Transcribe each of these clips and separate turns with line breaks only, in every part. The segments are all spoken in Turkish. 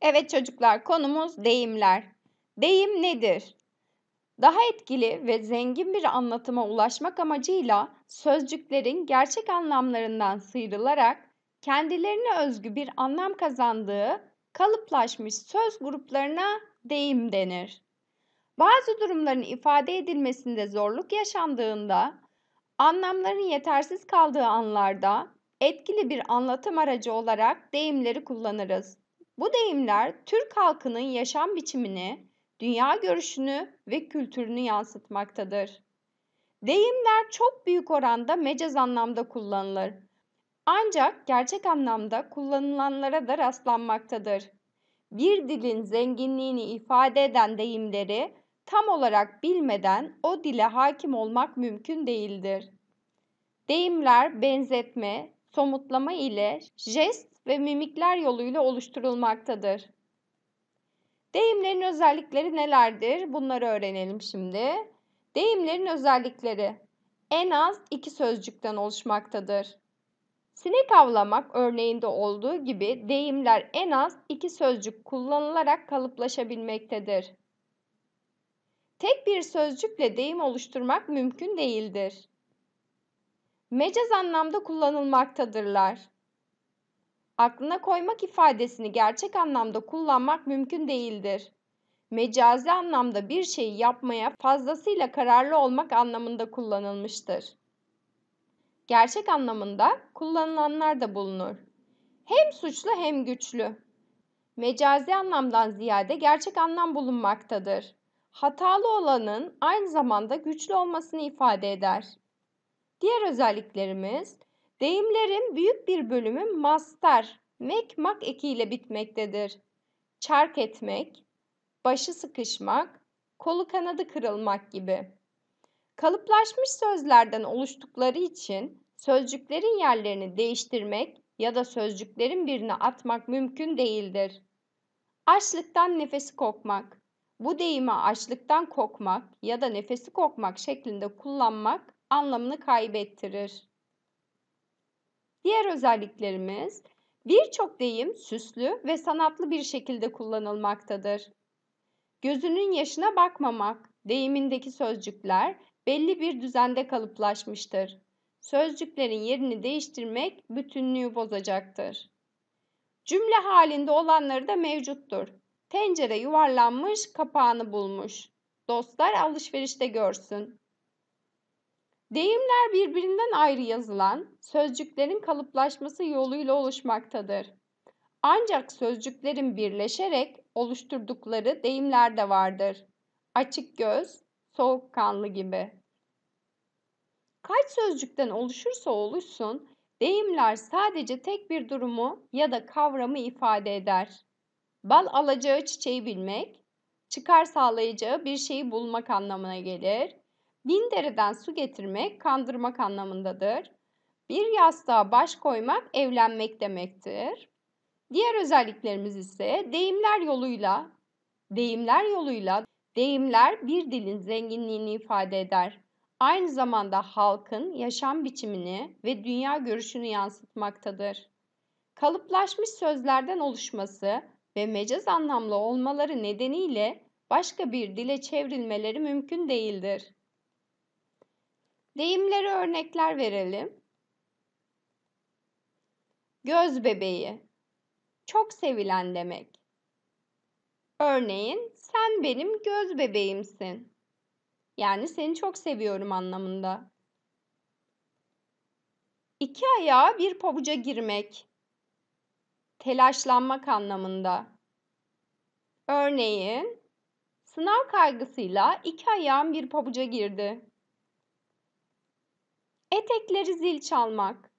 Evet çocuklar konumuz deyimler. Deyim nedir? Daha etkili ve zengin bir anlatıma ulaşmak amacıyla sözcüklerin gerçek anlamlarından sıyrılarak kendilerine özgü bir anlam kazandığı kalıplaşmış söz gruplarına deyim denir. Bazı durumların ifade edilmesinde zorluk yaşandığında, anlamların yetersiz kaldığı anlarda etkili bir anlatım aracı olarak deyimleri kullanırız. Bu deyimler Türk halkının yaşam biçimini, dünya görüşünü ve kültürünü yansıtmaktadır. Deyimler çok büyük oranda mecaz anlamda kullanılır. Ancak gerçek anlamda kullanılanlara da rastlanmaktadır. Bir dilin zenginliğini ifade eden deyimleri tam olarak bilmeden o dile hakim olmak mümkün değildir. Deyimler benzetme, somutlama ile jest ve mimikler yoluyla oluşturulmaktadır. Deyimlerin özellikleri nelerdir? Bunları öğrenelim şimdi. Deyimlerin özellikleri en az iki sözcükten oluşmaktadır. Sinek avlamak örneğinde olduğu gibi deyimler en az iki sözcük kullanılarak kalıplaşabilmektedir. Tek bir sözcükle deyim oluşturmak mümkün değildir. Mecaz anlamda kullanılmaktadırlar aklına koymak ifadesini gerçek anlamda kullanmak mümkün değildir. Mecazi anlamda bir şeyi yapmaya fazlasıyla kararlı olmak anlamında kullanılmıştır. Gerçek anlamında kullanılanlar da bulunur. Hem suçlu hem güçlü. Mecazi anlamdan ziyade gerçek anlam bulunmaktadır. Hatalı olanın aynı zamanda güçlü olmasını ifade eder. Diğer özelliklerimiz Deyimlerin büyük bir bölümü mastar, mek mak ekiyle bitmektedir. Çark etmek, başı sıkışmak, kolu kanadı kırılmak gibi. Kalıplaşmış sözlerden oluştukları için sözcüklerin yerlerini değiştirmek ya da sözcüklerin birini atmak mümkün değildir. Açlıktan nefesi kokmak. Bu deyimi açlıktan kokmak ya da nefesi kokmak şeklinde kullanmak anlamını kaybettirir. Diğer özelliklerimiz birçok deyim süslü ve sanatlı bir şekilde kullanılmaktadır. Gözünün yaşına bakmamak deyimindeki sözcükler belli bir düzende kalıplaşmıştır. Sözcüklerin yerini değiştirmek bütünlüğü bozacaktır. Cümle halinde olanları da mevcuttur. Tencere yuvarlanmış, kapağını bulmuş. Dostlar alışverişte görsün. Deyimler birbirinden ayrı yazılan sözcüklerin kalıplaşması yoluyla oluşmaktadır. Ancak sözcüklerin birleşerek oluşturdukları deyimler de vardır. Açık göz, soğukkanlı gibi. Kaç sözcükten oluşursa oluşsun, deyimler sadece tek bir durumu ya da kavramı ifade eder. Bal alacağı çiçeği bilmek, çıkar sağlayacağı bir şeyi bulmak anlamına gelir. Bin dereden su getirmek kandırmak anlamındadır. Bir yastığa baş koymak evlenmek demektir. Diğer özelliklerimiz ise deyimler yoluyla deyimler yoluyla deyimler bir dilin zenginliğini ifade eder. Aynı zamanda halkın yaşam biçimini ve dünya görüşünü yansıtmaktadır. Kalıplaşmış sözlerden oluşması ve mecaz anlamlı olmaları nedeniyle başka bir dile çevrilmeleri mümkün değildir. Deyimlere örnekler verelim. Göz bebeği. Çok sevilen demek. Örneğin sen benim göz bebeğimsin. Yani seni çok seviyorum anlamında. İki ayağa bir pabuca girmek. Telaşlanmak anlamında. Örneğin sınav kaygısıyla iki ayağım bir pabuca girdi. Etekleri zil çalmak.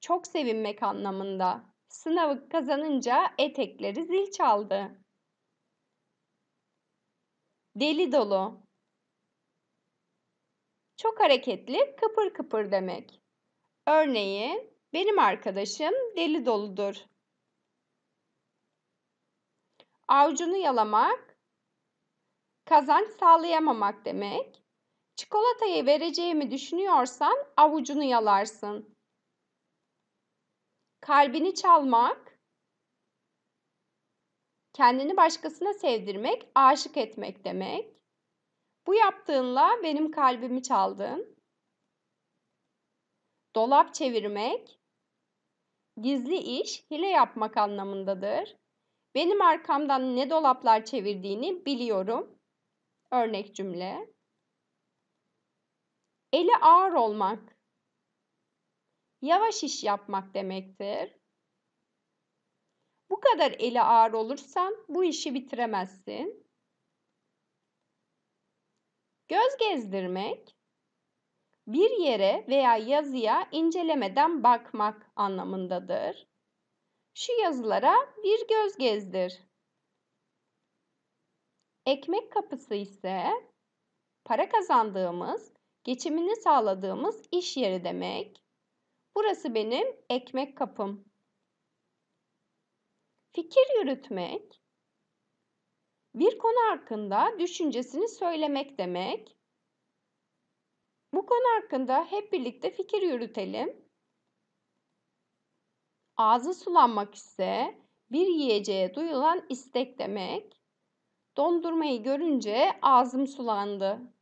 Çok sevinmek anlamında. Sınavı kazanınca etekleri zil çaldı. Deli dolu. Çok hareketli, kıpır kıpır demek. Örneğin benim arkadaşım deli doludur. Avcunu yalamak, kazanç sağlayamamak demek. Çikolatayı vereceğimi düşünüyorsan avucunu yalarsın. Kalbini çalmak, kendini başkasına sevdirmek, aşık etmek demek. Bu yaptığınla benim kalbimi çaldın. Dolap çevirmek, gizli iş, hile yapmak anlamındadır. Benim arkamdan ne dolaplar çevirdiğini biliyorum. Örnek cümle. Eli ağır olmak, yavaş iş yapmak demektir. Bu kadar eli ağır olursan bu işi bitiremezsin. Göz gezdirmek, bir yere veya yazıya incelemeden bakmak anlamındadır. Şu yazılara bir göz gezdir. Ekmek kapısı ise para kazandığımız geçimini sağladığımız iş yeri demek. Burası benim ekmek kapım. Fikir yürütmek bir konu hakkında düşüncesini söylemek demek. Bu konu hakkında hep birlikte fikir yürütelim. Ağzı sulanmak ise bir yiyeceğe duyulan istek demek. Dondurmayı görünce ağzım sulandı.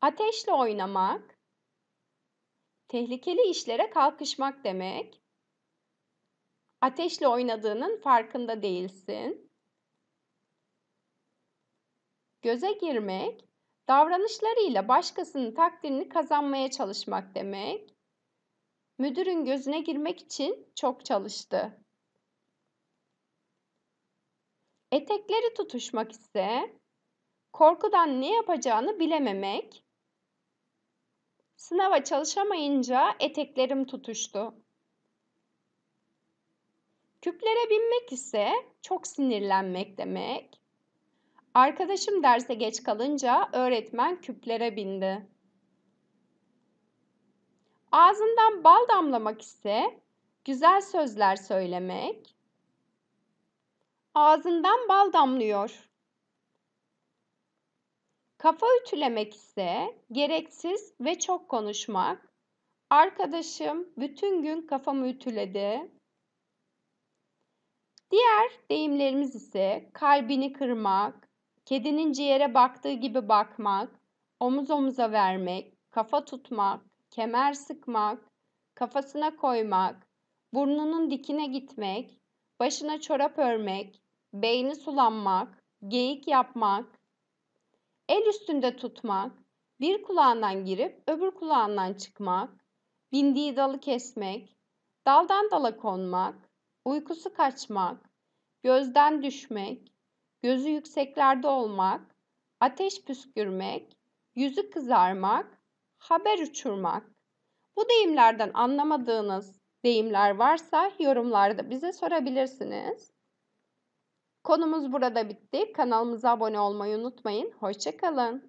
Ateşle oynamak, tehlikeli işlere kalkışmak demek. Ateşle oynadığının farkında değilsin. Göze girmek, davranışlarıyla başkasının takdirini kazanmaya çalışmak demek. Müdürün gözüne girmek için çok çalıştı. Etekleri tutuşmak ise korkudan ne yapacağını bilememek, Sınava çalışamayınca eteklerim tutuştu. Küplere binmek ise çok sinirlenmek demek. Arkadaşım derse geç kalınca öğretmen küplere bindi. Ağzından bal damlamak ise güzel sözler söylemek. Ağzından bal damlıyor. Kafa ütülemek ise gereksiz ve çok konuşmak. Arkadaşım bütün gün kafamı ütüledi. Diğer deyimlerimiz ise kalbini kırmak, kedinin ciğere baktığı gibi bakmak, omuz omuza vermek, kafa tutmak, kemer sıkmak, kafasına koymak, burnunun dikine gitmek, başına çorap örmek, beyni sulanmak, geyik yapmak, el üstünde tutmak, bir kulağından girip öbür kulağından çıkmak, bindiği dalı kesmek, daldan dala konmak, uykusu kaçmak, gözden düşmek, gözü yükseklerde olmak, ateş püskürmek, yüzü kızarmak, haber uçurmak. Bu deyimlerden anlamadığınız deyimler varsa yorumlarda bize sorabilirsiniz. Konumuz burada bitti. Kanalımıza abone olmayı unutmayın. Hoşçakalın.